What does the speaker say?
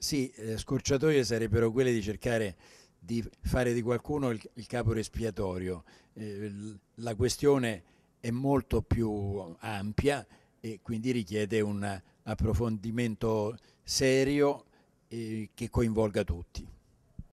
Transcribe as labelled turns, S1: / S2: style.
S1: Sì, le eh, scorciatoie sarebbero quelle di cercare di fare di qualcuno il, il capo espiatorio. Eh, la questione è molto più ampia e quindi richiede un approfondimento serio eh, che coinvolga tutti.